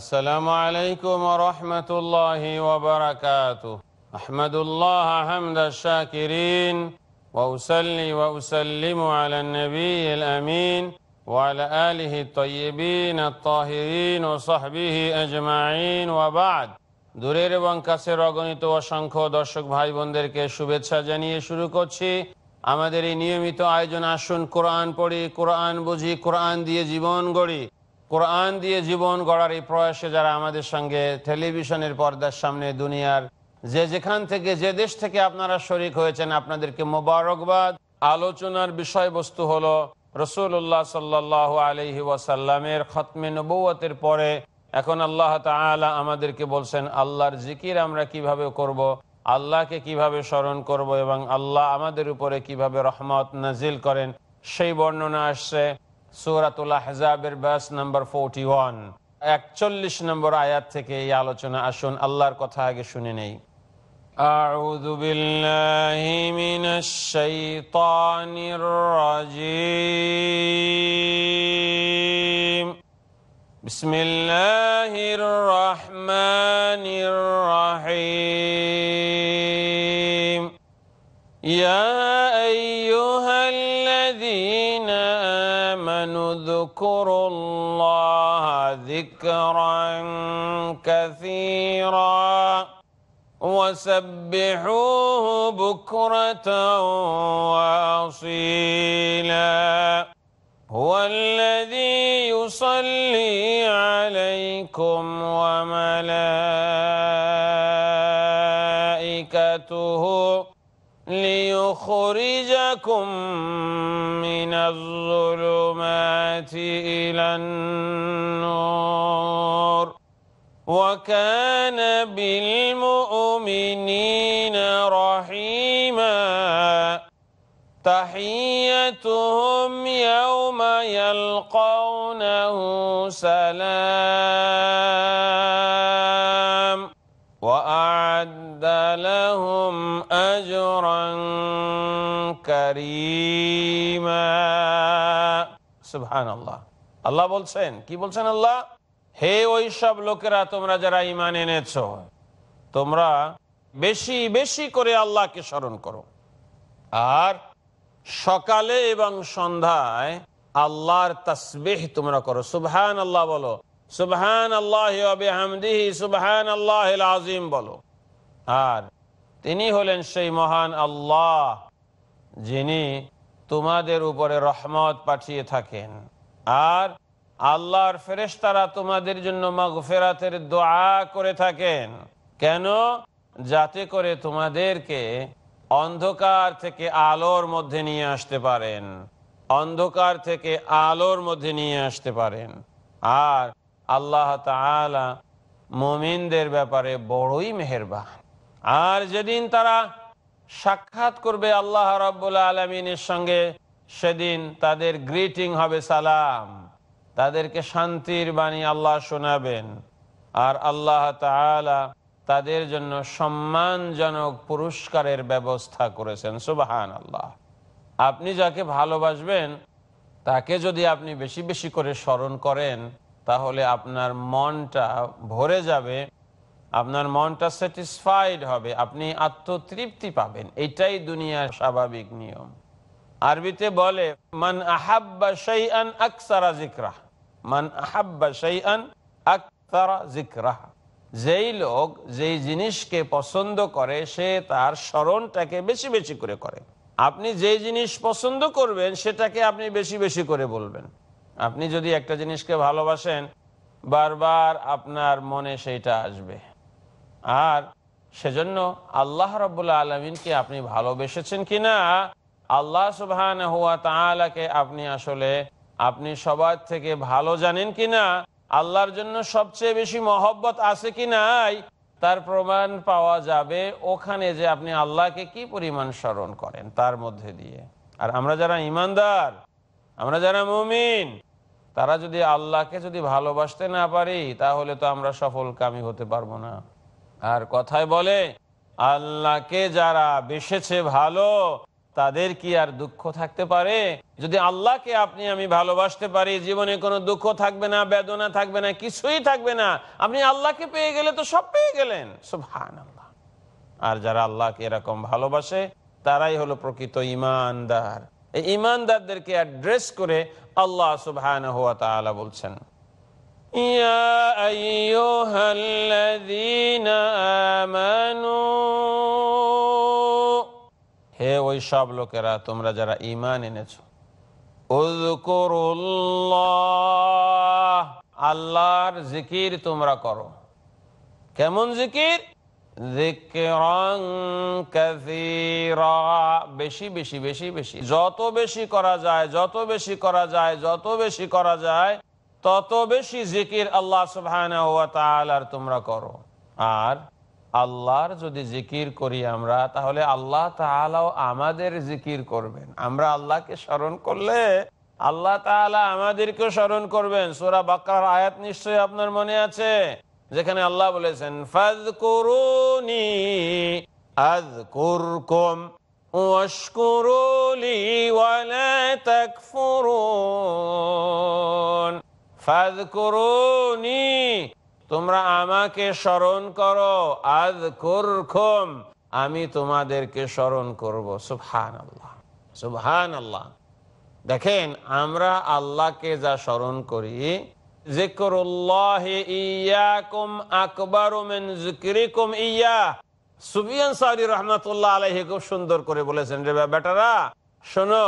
আসসালামু আলাইকুম আহমদুল্লাহ আহমদ দূরের এবং কাছের অগণিত অসংখ্য দর্শক ভাই বোনদেরকে শুভেচ্ছা জানিয়ে শুরু করছি আমাদের এই নিয়মিত আয়োজন আসুন কোরআন পড়ি কোরআন বুঝি কোরআন দিয়ে জীবন গড়ি কোরআন দিয়ে জীবন গড়ার এই প্রয়াসে যারা আমাদের সঙ্গে টেলিভিশনের পর্দার সামনে দুনিয়ার যে যেখান থেকে যে দেশ থেকে আপনারা শরিক হয়েছেন আপনাদেরকে মোবারকবাদ আলোচনার বিষয়বস্তু হলো রসুল্লাহ সাল্লাহ আলহি ওয়াসাল্লামের খতমে নবৌতের পরে এখন আল্লাহ তালা আমাদেরকে বলছেন আল্লাহর জিকির আমরা কিভাবে করব। আল্লাহকে কিভাবে স্মরণ করব এবং আল্লাহ আমাদের উপরে কিভাবে রহমত নাজিল করেন সেই বর্ণনা আসছে সুরাতুল আহজাবের ব্যাস নাম্বার ফোরটি ওয়ান একচল্লিশ নম্বর আয়াত থেকে এই আলোচনা আসুন আল্লাহর কথা আগে শুনে নেই أعوذ بالله من الشيطان الرجيم بسم الله الرحمن الرحيم يا اذكروا الله ذكرا كثيرا وسبحوه بكرة وأصيلا هو الذي يصلي عليكم وملائكته ليخرجكم من الظلمات إلى النور وكان بالمؤمنين رحيما تحيتهم يوم يلقونه سلام وأعد لهم أجرا كريما আল্লাহ বলছেন কি বলছেন আল্লাহ হে ওই সব লোকেরা তোমরা যারা ইমান এনেছ তোমরা বেশি বেশি করে আল্লাহকে স্মরণ করো আর সকালে এবং সন্ধ্যায় আল্লাহর তসবিহ তোমরা করো সুবহান আল্লাহ বলো সুবহান আল্লাহ সুবহান আল্লাহ আজিম বলো আর তিনি হলেন সেই মহান আল্লাহ যিনি তোমাদের উপরে রহমত পাঠিয়ে থাকেন আর আল্লাহর ফেরেশতারা তোমাদের জন্য মাগফেরাতের দোয়া করে থাকেন কেন যাতে করে তোমাদেরকে অন্ধকার থেকে আলোর মধ্যে নিয়ে আসতে পারেন অন্ধকার থেকে আলোর মধ্যে নিয়ে আসতে পারেন আর আল্লাহ তালা ব্যাপারে বড়ই মেহেরবান আর যেদিন তারা সাক্ষাৎ করবে আল্লাহ রাব্বুল আলমিনের সঙ্গে সেদিন তাদের গ্রিটিং হবে সালাম তাদেরকে শান্তির বাণী আল্লাহ শোনাবেন আর আল্লাহ তালা তাদের জন্য সম্মানজনক পুরস্কারের ব্যবস্থা করেছেন সুবাহান আল্লাহ আপনি যাকে ভালোবাসবেন তাকে যদি আপনি বেশি বেশি করে স্মরণ করেন তাহলে আপনার মনটা ভরে যাবে আপনার মনটা স্যাটিসফাইড হবে আপনি আত্মতৃপ্তি পাবেন এটাই দুনিয়ার স্বাভাবিক নিয়ম আরবিতে বলে মান আহাব্বা শাইআন আকসারা মান আহাব্বা শাইআন আকসারা যেই লোক যেই জিনিসকে পছন্দ করে সে তার স্মরণটাকে বেশি বেশি করে করে আপনি যেই জিনিস পছন্দ করবেন সেটাকে আপনি বেশি বেশি করে বলবেন আপনি যদি একটা জিনিসকে ভালোবাসেন বারবার আপনার মনে সেইটা আসবে আর সেজন্য আল্লাহ রব্বুল্লা আলমিনকে আপনি ভালোবেসেছেন কিনা আল্লাহ সুবহান হুয়া তাহলাকে আপনি আসলে আপনি সবার থেকে ভালো জানেন কিনা আল্লাহর জন্য সবচেয়ে বেশি মহব্বত আছে কি নাই তার প্রমাণ পাওয়া যাবে ওখানে যে আপনি আল্লাহকে কি পরিমাণ স্মরণ করেন তার মধ্যে দিয়ে আর আমরা যারা ইমানদার আমরা যারা মুমিন তারা যদি আল্লাহকে যদি ভালোবাসতে না পারি তাহলে তো আমরা সফল কামি হতে পারবো না আর কথায় বলে আল্লাহকে যারা বেসেছে ভালো তাদের কি আর দুঃখ থাকতে পারে যদি আল্লাহকে আপনি আমি ভালোবাসতে পারি জীবনে কোনো দুঃখ থাকবে না বেদনা থাকবে না কিছুই থাকবে না আপনি আল্লাহকে পেয়ে গেলে তো সব পেয়ে গেলেন আর যারা আল্লাহকে এরকম ভালোবাসে তারাই হলো প্রকৃত ইমানদার এই ইমানদারদেরকে অ্যাড্রেস করে আল্লাহ সুবহান হুয়া বলছেন يا أيها الذين آمنوا হে ওই সব লোকেরা তোমরা যারা ইমান এনেছ আল্লাহর জিকির তোমরা করো কেমন জিকির বেশি বেশি বেশি বেশি যত বেশি করা যায় যত বেশি করা যায় যত বেশি করা যায় তত বেশি জিকির আল্লাহ সুবহান তোমরা করো আর আল্লাহর যদি জিকির করি আমরা তাহলে আল্লাহ তাহলাও আমাদের জিকির করবেন আমরা আল্লাহকে স্মরণ করলে আল্লাহ তাহলে আমাদেরকে স্মরণ করবেন সোরা বাক্কার আয়াত নিশ্চয়ই আপনার মনে আছে যেখানে আল্লাহ বলেছেন ফাজ করুনি আজ কুরকম ওয়াশকুরুলি ওয়ালা তাকফুরুন তোমরা আমাকে স্মরণ করো আজ করখম আমি তোমাদেরকে স্মরণ করব সুবহান আল্লাহ সুবহান আল্লাহ দেখেন আমরা আল্লাহকে যা স্মরণ করি খুব সুন্দর করে বলেছেন রে বেটারা শোনো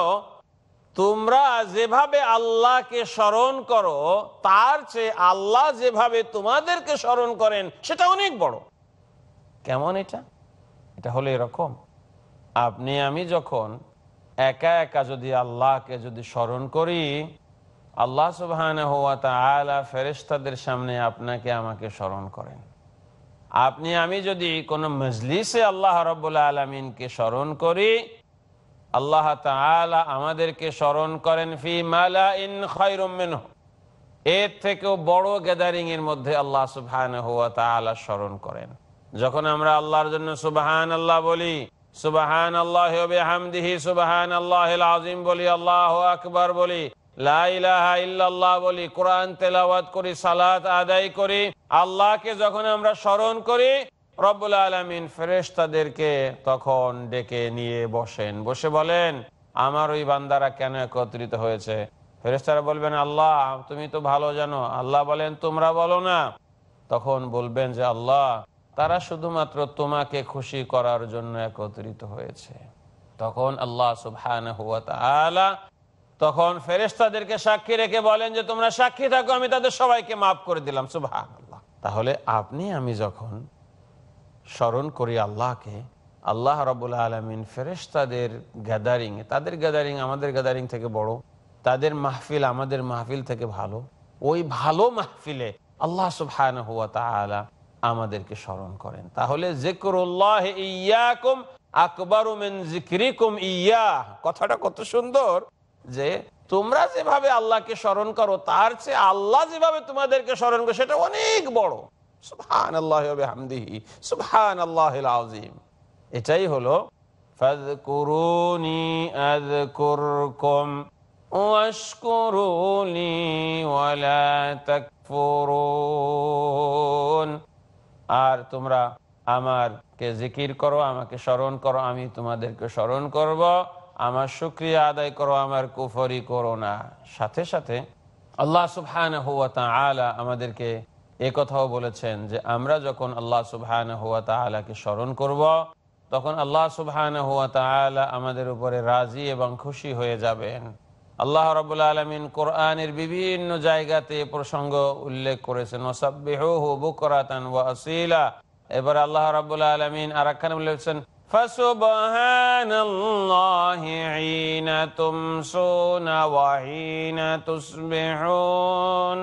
তোমরা যেভাবে আল্লাহকে স্মরণ করো তার চেয়ে আল্লাহ যেভাবে তোমাদেরকে স্মরণ করেন সেটা অনেক বড় কেমন এটা এটা হলো এরকম আপনি আমি যখন একা একা যদি আল্লাহকে যদি স্মরণ করি আল্লাহ সুবাহ আলা ফেরেস্তাদের সামনে আপনাকে আমাকে স্মরণ করেন আপনি আমি যদি কোনো মজলিসে আল্লাহ রবুল্লা আলমিনকে স্মরণ করি আল্লাহ আমাদেরকে স্মরণ করেন ফি মালা ইন খৈরমিন এর থেকেও বড় গ্যাদারিং এর মধ্যে আল্লাহ সুবহান স্মরণ করেন যখন আমরা আল্লাহর জন্য সুবাহান আল্লাহ বলি সুবাহান আল্লাহ হামদিহি সুবাহান আল্লাহ আজিম বলি আল্লাহ আকবর বলি বলি কোরআন তেলাওয়াত করি সালাত আদায় করি আল্লাহকে যখন আমরা স্মরণ করি রব্বুল আলমিন ফেরেস্তাদেরকে তখন ডেকে নিয়ে বসেন বসে বলেন আমার ওই বান্দারা কেন একত্রিত হয়েছে ফেরেস্তারা বলবেন আল্লাহ তুমি তো ভালো জানো আল্লাহ বলেন তোমরা বলো না তখন বলবেন যে আল্লাহ তারা শুধুমাত্র তোমাকে খুশি করার জন্য একত্রিত হয়েছে তখন আল্লাহ সুবহান আলা তখন ফেরেস্তাদেরকে সাক্ষী রেখে বলেন যে তোমরা সাক্ষী থাকো আমি তাদের সবাইকে মাফ করে দিলাম সুবহান তাহলে আপনি আমি যখন স্মরণ করি আল্লাহকে আল্লাহ রবুল আলমিন তাদের গ্যাদারিং তাদের গ্যাদারিং আমাদের গ্যাদারিং থেকে বড় তাদের মাহফিল আমাদের মাহফিল থেকে ভালো ওই ভালো মাহফিলে আল্লাহ সুফান আমাদেরকে স্মরণ করেন তাহলে ইয়াকুম আকবর ইয়া কথাটা কত সুন্দর যে তোমরা যেভাবে আল্লাহকে স্মরণ করো তার চেয়ে আল্লাহ যেভাবে তোমাদেরকে স্মরণ করো সেটা অনেক বড় সুবহান আল্লাহ হামদিহি সুবহান আল্লাহ আজিম এটাই হলো فاذكروني أذكركم واشكروا لي আর তোমরা আমারকে জিকির করো আমাকে স্মরণ করো আমি তোমাদেরকে স্মরণ করব আমার শুক্রিয়া আদায় করো আমার কুফরি করো না সাথে সাথে আল্লাহ সুবহান আমাদেরকে এ কথাও বলেছেন যে আমরা যখন আল্লাহ সুবহান হুয়া স্মরণ করব। তখন আল্লাহ সুবহান হুয়া আমাদের উপরে রাজি এবং খুশি হয়ে যাবেন আল্লাহ রবুল্লা আলমিন কোরআনের বিভিন্ন জায়গাতে প্রসঙ্গ উল্লেখ করেছেন ওসাবিহু এবার আল্লাহ রাবুল্লা আলমিন আর একখানে বলেছেন فسبحان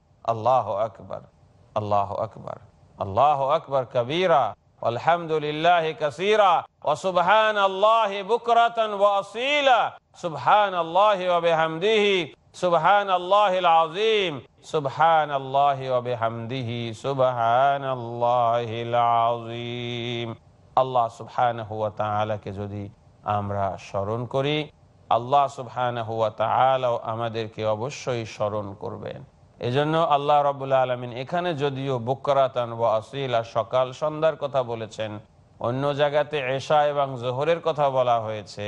الله أكبر الله أكبر الله أكبر كبيرا والحمد لله كثيرا وسبحان الله بكرة وأصيلا سبحان الله وبحمده سبحان الله العظيم سبحان الله وبحمده سبحان الله العظيم الله سبحانه وتعالى তাআলাকে যদি আমরা স্মরণ করি আল্লাহ সুবহানাহ ওয়া তাআলা আমাদেরকে অবশ্যই স্মরণ করবেন এজন্য আল্লাহ রবুল্লা আলমিন এখানে যদিও বকরাতন বা আসিল আর সকাল সন্ধ্যার কথা বলেছেন অন্য জায়গাতে এশা এবং জোহরের কথা বলা হয়েছে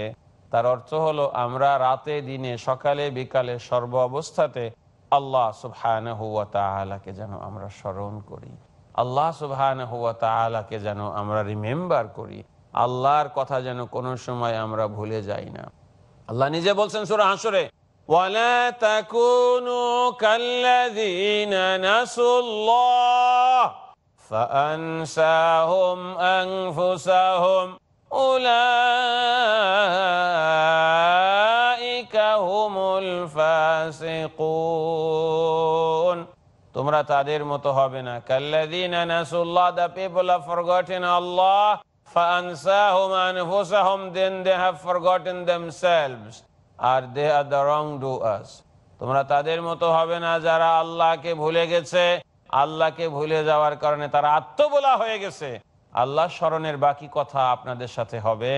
তার অর্থ হলো আমরা রাতে দিনে সকালে বিকালে সর্ব অবস্থাতে আল্লাহ সুবহান হুয়া তাহলাকে যেন আমরা স্মরণ করি আল্লাহ সুবহান হুয়া তাহলাকে যেন আমরা রিমেম্বার করি আল্লাহর কথা যেন কোনো সময় আমরা ভুলে যাই না আল্লাহ নিজে বলছেন সুরা হাসরে ولا تكونوا كالذين نسوا الله فانساهم انفسهم اولئك هم الفاسقون تمرا تادير متهابنا كالذين نسوا الله the people have forgotten Allah فانساهم انفسهم then they have forgotten themselves আর দে তোমরা তাদের মতো হবে না যারা আল্লাহকে ভুলে গেছে আল্লাহকে ভুলে যাওয়ার কারণে তারা আত্মবোলা হয়ে গেছে আল্লাহ স্মরণের বাকি কথা আপনাদের সাথে হবে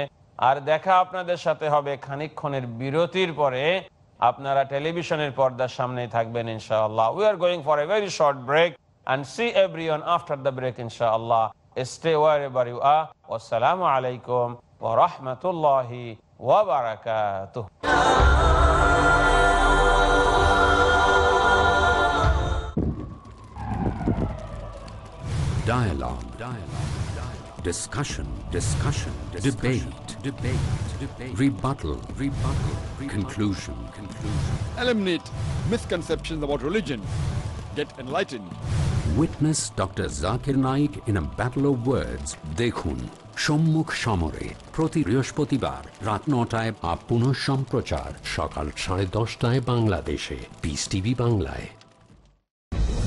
আর দেখা আপনাদের সাথে হবে খানিক্ষণের বিরতির পরে আপনারা টেলিভিশনের পর্দার সামনে থাকবেন ইনশাআল্লাহ we are going for a very short break and see everyone after the break ইনশাআল্লাহ স্টে ওয়ার এভার ইউ আসসালামু আলাইকুম ওরহমতুল্লাহি ওয়াবারাকাতুহ Dialogue. Dialogue. Dialogue. Discussion. Discussion. Discussion. Debate. Debate. Debate. Rebuttal. Rebuttal. Rebuttal. Conclusion. Conclusion. Eliminate misconceptions about religion. Get enlightened. Witness Dr. Zakir Naik in a battle of words. Dekhun. সম্মুখ সমরে প্রতি বৃহস্পতিবার রাত নটায় up পুনঃ সম্প্রচার সকাল সাড়ে দশটায় বাংলাদেশে পিস টিভি বাংলায়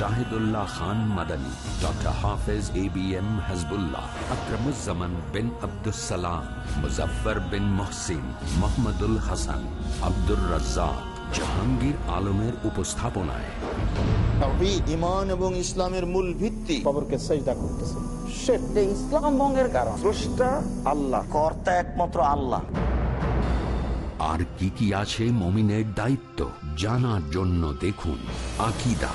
শাহিদুল্লাহ খান Madani doctor Hafez A B M Hazbullah Akramuzzaman bin Abdussalam Muzaffar bin Mohsin Mohammadul Hasan Abdur Razzak Jahangir আলমের উপস্থাপনায় ইমান এবং ইসলামের মূল ভিত্তি খবরকে আল্লাহ একমাত্র আল্লাহ আর কি কি আছে মমিনের দায়িত্ব জানার জন্য দেখুন আকিদা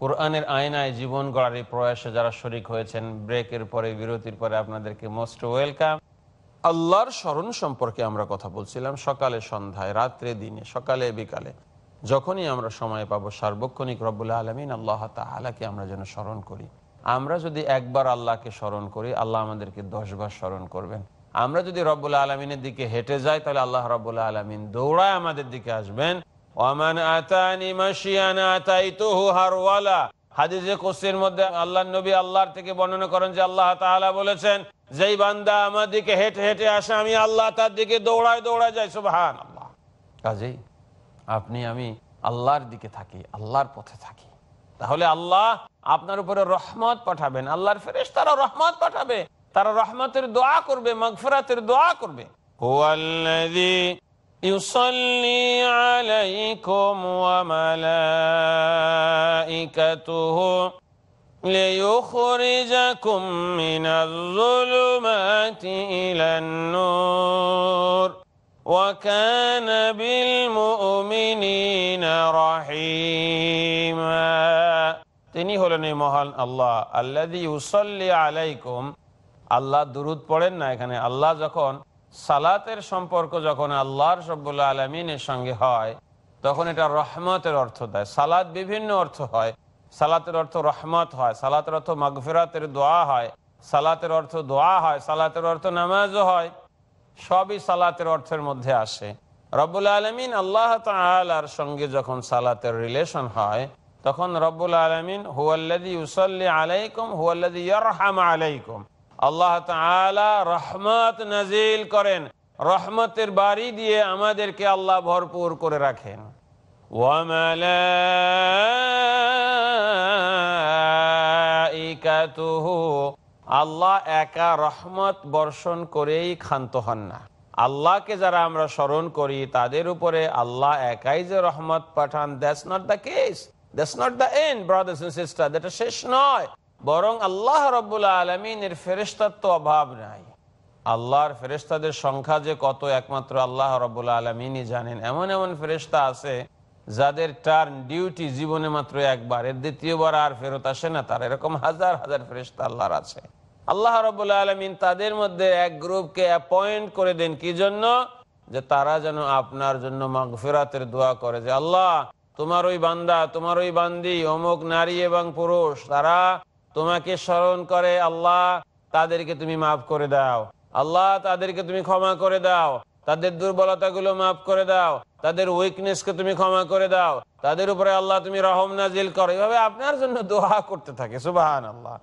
কোরআনের আয়নায় জীবন গড়ার এই প্রয়াসে যারা শরিক হয়েছেন ব্রেকের পরে বিরতির পরে আপনাদেরকে মোস্ট ওয়েলকাম আল্লাহর স্মরণ সম্পর্কে আমরা কথা বলছিলাম সকালে সন্ধ্যায় রাত্রে দিনে সকালে বিকালে যখনই আমরা সময় পাবো সার্বক্ষণিক রব্বুল্লা আলমিন আল্লাহ তালাকে আমরা যেন স্মরণ করি আমরা যদি একবার আল্লাহকে স্মরণ করি আল্লাহ আমাদেরকে দশবার স্মরণ করবেন আমরা যদি রব্বুল্লা আলমিনের দিকে হেঁটে যাই তাহলে আল্লাহ রব্বুল্লা আলমিন দৌড়ায় আমাদের দিকে আসবেন ওমান আতানি মাসিয়ান আতাইতুহু হারওয়ালা হাদিসে কুসির মধ্যে আল্লাহ নবী আল্লাহর থেকে বর্ণনা করেন যে আল্লাহ তাআলা বলেছেন যেই বান্দা আমার দিকে হেঁটে হেঁটে আসে আমি আল্লাহ তার দিকে দৌড়ায় দৌড়ায় যাই সুবহান কাজেই আপনি আমি আল্লাহর দিকে থাকি আল্লাহর পথে থাকি তাহলে আল্লাহ আপনার উপরে রহমত পাঠাবেন আল্লাহর ফেরেশ তারা রহমত পাঠাবে তারা রহমতের দোয়া করবে মগফরাতের দোয়া করবে হুয়াল্লাযী তিনি হলেন এই মহান আল্লাহ আল্লাহ আলাইকুম আল্লাহ দুরুদ পড়েন না এখানে আল্লাহ যখন সালাতের সম্পর্ক যখন আল্লাহর সব্বুল্লা আলমিনের সঙ্গে হয় তখন এটা রহমতের অর্থ দেয় সালাত বিভিন্ন অর্থ হয় সালাতের অর্থ রহমত হয় সালাতের অর্থ মগফিরাতের দোয়া হয় সালাতের অর্থ দোয়া হয় সালাতের অর্থ নামাজও হয় সবই সালাতের অর্থের মধ্যে আসে রব্বুল আলমিন আল্লাহ তালার সঙ্গে যখন সালাতের রিলেশন হয় তখন রব্বুল আলমিন হুয়াল্লাদি ইউসল্লি আলাইকুম হুয়াল্লাদি ইয়ারহাম আলাইকুম আল্লাহ রহমত নাজিল করেন রহমতের বাড়ি দিয়ে আমাদেরকে আল্লাহ ভরপুর করে রাখেন আল্লাহ একা রহমত বর্ষণ করেই ক্ষান্ত হন না আল্লাহকে যারা আমরা স্মরণ করি তাদের উপরে আল্লাহ একাই যে রহমত পাঠান that's not the case that's not the end brothers and sister এটা শেষ নয় বরং আল্লাহ রব্বুল্লা আলমিনের ফেরেস্তার তো অভাব নাই আল্লাহর ফেরেস্তাদের সংখ্যা যে কত একমাত্র আল্লাহ রব্বুল্লা আলমিনই জানেন এমন এমন ফেরেস্তা আছে যাদের টার্ন ডিউটি জীবনে মাত্র একবার এর দ্বিতীয়বার আর ফেরত আসে না তার এরকম হাজার হাজার ফেরিস্তা আল্লাহর আছে আল্লাহ রবুল্লা আলমিন তাদের মধ্যে এক গ্রুপকে অ্যাপয়েন্ট করে দেন কি জন্য যে তারা যেন আপনার জন্য মাগফিরাতের দোয়া করে যে আল্লাহ তোমার ওই বান্দা তোমার ওই বান্দি অমুক নারী এবং পুরুষ তারা তোমাকে স্মরণ করে আল্লাহ তাদেরকে তুমি মাফ করে দাও আল্লাহ তাদেরকে তুমি ক্ষমা করে দাও তাদের দুর্বলতা গুলো মাফ করে দাও তাদের উইকনেস কে তুমি ক্ষমা করে দাও তাদের উপরে আল্লাহ তুমি রহম নাজিল করো এভাবে আপনার জন্য দোয়া করতে থাকে সুবাহান আল্লাহ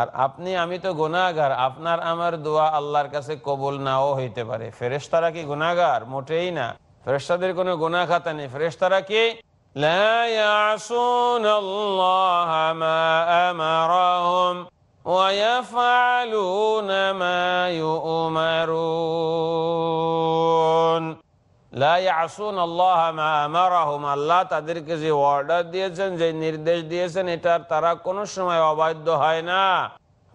আর আপনি আমি তো গুণাগার আপনার আমার দোয়া আল্লাহর কাছে কবুল নাও হইতে পারে ফেরেস্তারা কি গুণাগার মোটেই না ফেরেস্তাদের কোনো গুণা খাতা নেই ফেরেস্তারা কি لا يعصون الله ما أمرهم ويفعلون ما يؤمرون لا يعصون الله ما أمرهم الله তাদেরকে যে অর্ডার দিয়েছেন যে নির্দেশ দিয়েছেন এটা তারা কোনো সময় অবাধ্য হয় না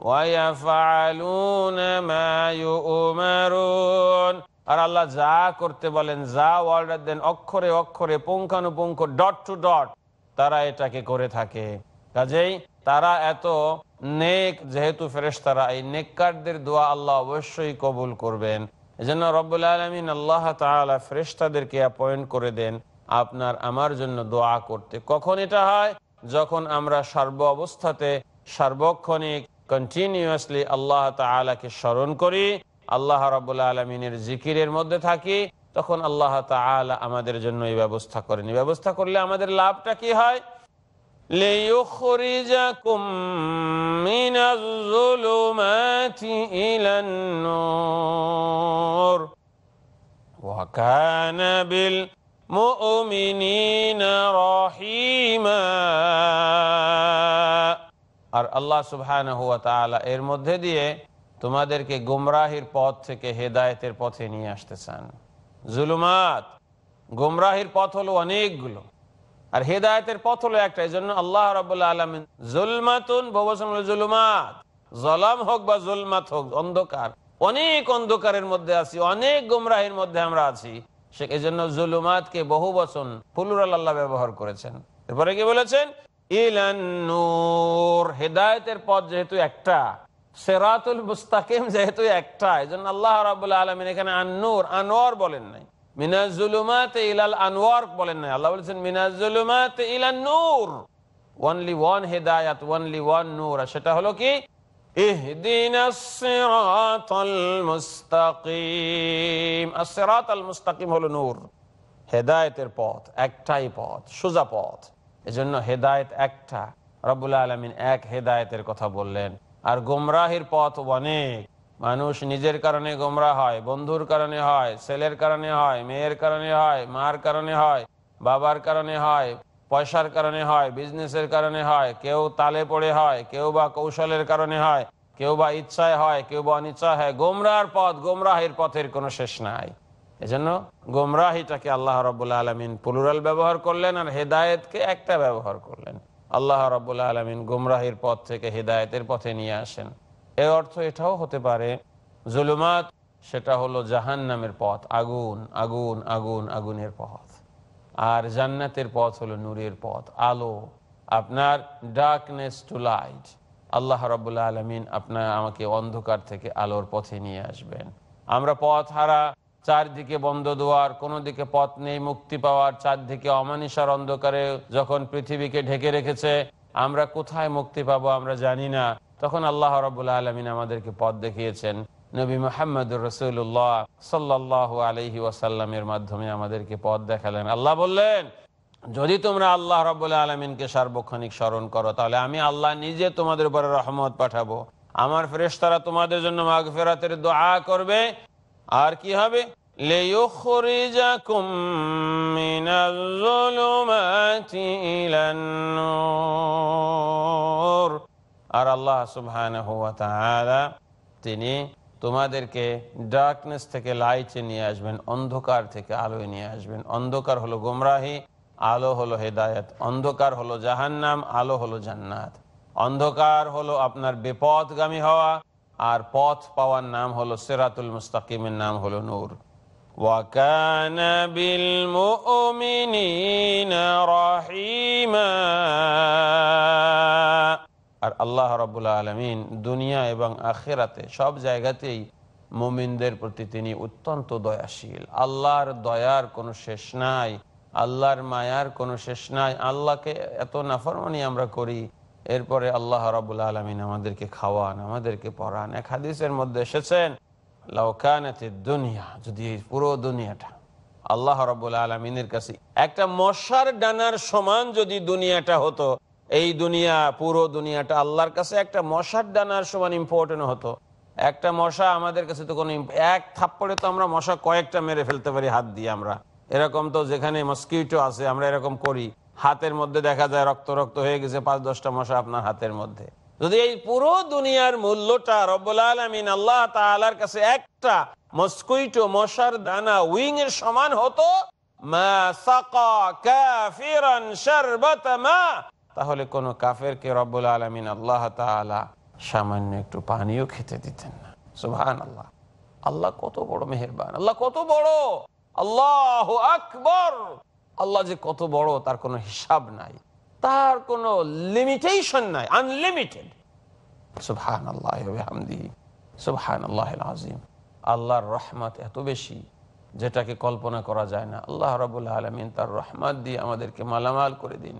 ويفعلون ما يؤمرون আর আল্লাহ যা করতে বলেন যা অর্ডার দেন অক্ষরে অক্ষরে পুঙ্খানুপুঙ্খ ডট টু ডট তারা এটাকে করে থাকে কাজেই তারা এত নেক যেহেতু ফেরেশতারা এই নেককারদের দোয়া আল্লাহ অবশ্যই কবুল করবেন এজন্য রব্বুল আলমিন আল্লাহ তালা ফেরেশতাদেরকে অ্যাপয়েন্ট করে দেন আপনার আমার জন্য দোয়া করতে কখন এটা হয় যখন আমরা সর্ব অবস্থাতে সার্বক্ষণিক কন্টিনিউয়াসলি আল্লাহ তালাকে স্মরণ করি আল্লাহ রাবুল্লাহ আলমিনের জিকিরের মধ্যে থাকি তখন আল্লাহ তালা আমাদের জন্য এই ব্যবস্থা করেন ব্যবস্থা করলে আমাদের লাভটা কি হয় আর আল্লাহ সুবহানাহু এর মধ্যে দিয়ে তোমাদেরকে গুমরাহির পথ থেকে হেদায়তের পথে নিয়ে আসতে চান জুলুমাত গুমরাহির পথ হলো অনেকগুলো আর হেদায়তের পথ হলো একটা এই জন্য আল্লাহ রবাহ আলমিন জুলমাতুন জুলুমাত জলাম হোক বা জুলমাত হোক অন্ধকার অনেক অন্ধকারের মধ্যে আছি অনেক গুমরাহির মধ্যে আমরা আছি সে এই জন্য জুলুমাতকে বহু বচন ফুলুরাল আল্লাহ ব্যবহার করেছেন এরপরে কি বলেছেন ইলান হেদায়তের পথ যেহেতু একটা সেরাতুল মুস্তাকিম যেহেতু একটা জন্য আল্লাহ রাবুল্লাহ আলমিন এখানে আন্নুর আনোয়ার বলেন নাই মিনাজুলুমাত বলেন নাই আল্লাহ বলেছেন মিনাজুলুমাত মুস্তাকিম হেদায়তের পথ একটাই পথ সোজা পথ এজন্য হেদায়ত একটা রবুল্লা আলমিন এক হেদায়তের কথা বললেন আর গোমরাহির পথ অনেক মানুষ নিজের কারণে গোমরা হয় বন্ধুর কারণে হয় ছেলের কারণে হয় মেয়ের কারণে হয় মার কারণে হয় বাবার কারণে হয় পয়সার কারণে হয় বিজনেসের কারণে হয় কেউ তালে পড়ে হয় কেউ বা কৌশলের কারণে হয় কেউ বা ইচ্ছায় হয় কেউ বা অনিচ্ছায় হয় গোমরার পথ গোমরাহির পথের কোনো শেষ নাই এজন্য গোমরাহিটাকে আল্লাহ রবুল্লা আলমিন পুলুরাল ব্যবহার করলেন আর হেদায়েতকে একটা ব্যবহার করলেন আল্লাহ রাবুল্লা আলমিন গুমরাহির পথ থেকে হৃদায়তের পথে নিয়ে আসেন এর অর্থ এটাও হতে পারে জুলুমাত সেটা হলো জাহান নামের পথ আগুন আগুন আগুন আগুনের পথ আর জান্নাতের পথ হলো নূরের পথ আলো আপনার ডার্কনেস টু লাইট আল্লাহ রবুল্লা আলমিন আপনার আমাকে অন্ধকার থেকে আলোর পথে নিয়ে আসবেন আমরা পথ হারা চারদিকে বন্ধ দুয়ার কোনো দিকে পথ নেই মুক্তি পাওয়ার চারদিকে অমানিসার অন্ধকারে যখন পৃথিবীকে ঢেকে রেখেছে আমরা কোথায় মুক্তি পাবো আমরা জানি না তখন আল্লাহ রবুল্লা আলমিন আমাদেরকে পথ দেখিয়েছেন নবী মোহাম্মদুর রসুল্লাহ সাল্লাহ আলহি ওয়াসাল্লামের মাধ্যমে আমাদেরকে পথ দেখালেন আল্লাহ বললেন যদি তোমরা আল্লাহ রবুল্লা আলমিনকে সার্বক্ষণিক স্মরণ করো তাহলে আমি আল্লাহ নিজে তোমাদের উপরে রহমত পাঠাবো আমার ফেরেশতারা তোমাদের জন্য মাঘ ফেরাতের দোয়া করবে আর কি হবে আর আল্লাহ সুবহান তিনি তোমাদেরকে ডার্কনেস থেকে লাইটে নিয়ে আসবেন অন্ধকার থেকে আলোয় নিয়ে আসবেন অন্ধকার হলো গুমরাহি আলো হলো হেদায়ত অন্ধকার হলো জাহান্নাম আলো হলো জান্নাত অন্ধকার হলো আপনার বিপদগামী হওয়া আর পথ পাওয়ার নাম হলো সেরাতুল মুস্তাকিমের নাম হলো নূর وكان بالمؤمنين رحيما আর আল্লাহ রাবুল আলমিন দুনিয়া এবং আখেরাতে সব জায়গাতেই মোমিনদের প্রতি তিনি অত্যন্ত দয়াশীল আল্লাহর দয়ার কোনো শেষ নাই আল্লাহর মায়ার কোনো শেষ নাই আল্লাহকে এত নাফরমানি আমরা করি এরপরে আল্লাহ রাবুল আলমিন আমাদেরকে খাওয়ান আমাদেরকে পড়ান এক হাদিসের মধ্যে এসেছেন লাউকানাতের দুনিয়া যদি পুরো দুনিয়াটা আল্লাহ রবুল আলমিনের কাছে একটা মশার ডানার সমান যদি দুনিয়াটা হতো এই দুনিয়া পুরো দুনিয়াটা আল্লাহর কাছে একটা মশার ডানার সমান ইম্পর্টেন্ট হতো একটা মশা আমাদের কাছে তো কোনো এক থাপ্পড়ে তো আমরা মশা কয়েকটা মেরে ফেলতে পারি হাত দিয়ে আমরা এরকম তো যেখানে মস্কিটো আছে আমরা এরকম করি হাতের মধ্যে দেখা যায় রক্ত রক্ত হয়ে গেছে পাঁচ দশটা মশা আপনার হাতের মধ্যে যদি এই পুরো দুনিয়ার মূল্যটা রব্বুল আলমিন আল্লাহ তালার কাছে একটা মস্কুইটো মশার দানা উইং এর সমান হতো তাহলে কোন কাফের কে রব্বুল আলমিন আল্লাহ তালা সামান্য একটু পানিও খেতে দিতেন না সুহান আল্লাহ আল্লাহ কত বড় মেহেরবান আল্লাহ কত বড় আল্লাহ আকবর আল্লাহ যে কত বড় তার কোনো হিসাব নাই তার কোনো লিমিটেশন নাই আনলিমিটেড সুহান আল্লাহ আজিম আল্লাহর রহমত এত বেশি যেটাকে কল্পনা করা যায় না আল্লাহ রবুল্লা আলমিন তার রহমত দিয়ে আমাদেরকে মালামাল করে দিন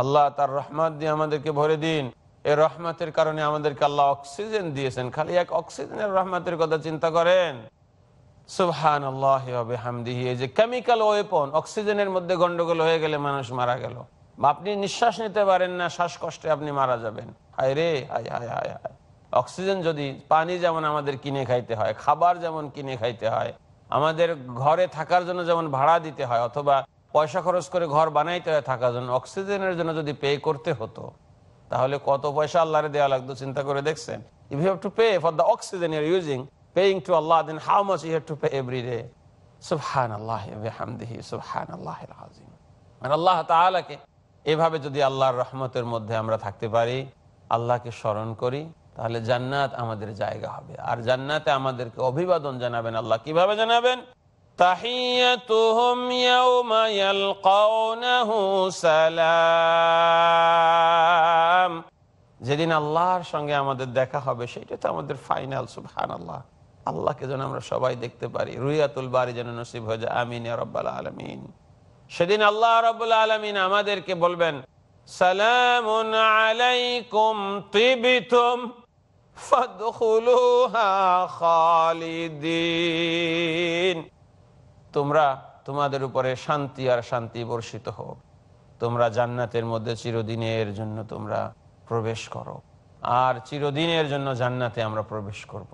আল্লাহ তার রহমত দিয়ে আমাদেরকে ভরে দিন এই রহমতের কারণে আমাদেরকে আল্লাহ অক্সিজেন দিয়েছেন খালি এক অক্সিজেনের রহমতের কথা চিন্তা করেন অক্সিজেনের মধ্যে গন্ডগোল হয়ে গেলে মানুষ মারা গেল আপনি নিঃশ্বাস নিতে পারেন না শ্বাসকষ্টে আপনি মারা যাবেন হায় রে হায় হায় হায় হায় অক্সিজেন যদি পানি যেমন আমাদের কিনে খাইতে হয় খাবার যেমন কিনে খাইতে হয় আমাদের ঘরে থাকার জন্য যেমন ভাড়া দিতে হয় অথবা পয়সা খরচ করে ঘর বানাইতে হয় থাকার জন্য অক্সিজেনের জন্য যদি পে করতে হতো তাহলে কত পয়সা আল্লাহরে দেওয়া লাগতো চিন্তা করে দেখছেন if have to pay for the oxygen using paying to Allah, then how much you have to pay every day? Subhanallah bihamdihi, Subhanallah azim. মানে আল্লাহ তালাকে এভাবে যদি আল্লাহর রহমতের মধ্যে আমরা থাকতে পারি আল্লাহকে স্মরণ করি তাহলে জান্নাত আমাদের জায়গা হবে আর জান্নাতে আমাদেরকে অভিবাদন জানাবেন আল্লাহ কিভাবে জানাবেন যেদিন আল্লাহর সঙ্গে আমাদের দেখা হবে সেটা তো আমাদের ফাইনাল সুবহান আল্লাহ আল্লাহকে যেন আমরা সবাই দেখতে পারি রুইয়াতুল বাড়ি যেন নসিব হয়ে যায় আমিন আলমিন সেদিন আল্লাহ রব্বুল আলমিন আমাদেরকে বলবেন সালাম আলাইকুম তোমরা তোমাদের উপরে শান্তি আর শান্তি বর্ষিত হোক তোমরা জান্নাতের মধ্যে চিরদিনের জন্য তোমরা প্রবেশ করো আর চিরদিনের জন্য জান্নাতে আমরা প্রবেশ করব।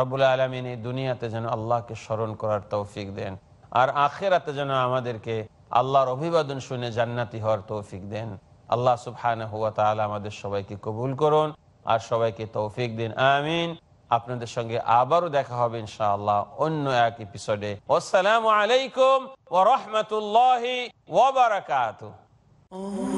রবুল আলমিন এই দুনিয়াতে যেন আল্লাহকে স্মরণ করার তৌফিক দেন আর আখেরাতে যেন আমাদেরকে আল্লাহর অভিবাদন শুনে জান্নাতি হওয়ার তৌফিক দেন আল্লাহ সুবহান হুয়া তালা আমাদের সবাইকে কবুল করুন আর সবাইকে তৌফিক দিন আমিন আপনাদের সঙ্গে আবারও দেখা হবে ইনশাআল্লাহ অন্য এক এপিসোডে আসসালামু আলাইকুম ওরহমতুল্লাহ ওবরাকাত Oh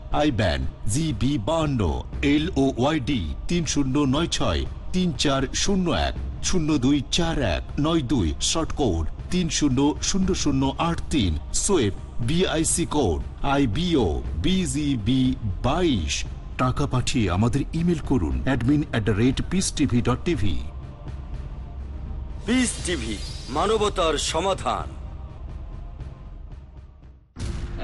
I G B L O Y D তিন শূন্য নয় ছয় তিন চার শূন্য এক শূন্য দুই চার এক নয় দুই শর্ট কোড তিন শূন্য শূন্য শূন্য আট তিন কোড আই বাইশ টাকা পাঠিয়ে আমাদের ইমেল করুন admin at rate peace TV dot TV peace TV মানবতার সমাধান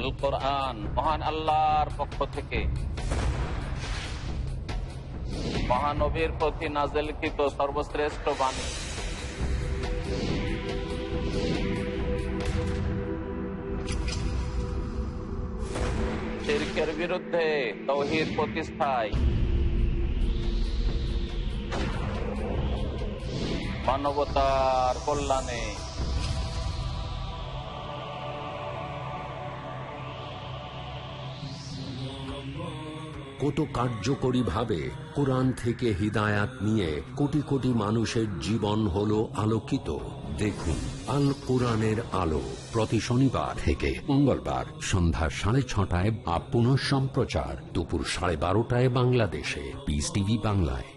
আল কোরআন মহান আল্লাহর পক্ষ থেকে মহানবীর প্রতি নাজেলকৃত সর্বশ্রেষ্ঠ বাণী শিরকের বিরুদ্ধে তৌহির প্রতিষ্ঠায় মানবতার কল্যাণে কত ভাবে কোরআন থেকে হিদায়াত নিয়ে কোটি কোটি মানুষের জীবন হল আলোকিত দেখুন আল কোরআনের আলো প্রতি শনিবার থেকে মঙ্গলবার সন্ধ্যা সাড়ে ছটায় বা পুনঃ সম্প্রচার দুপুর সাড়ে বারোটায় বাংলাদেশে পিস টিভি বাংলায়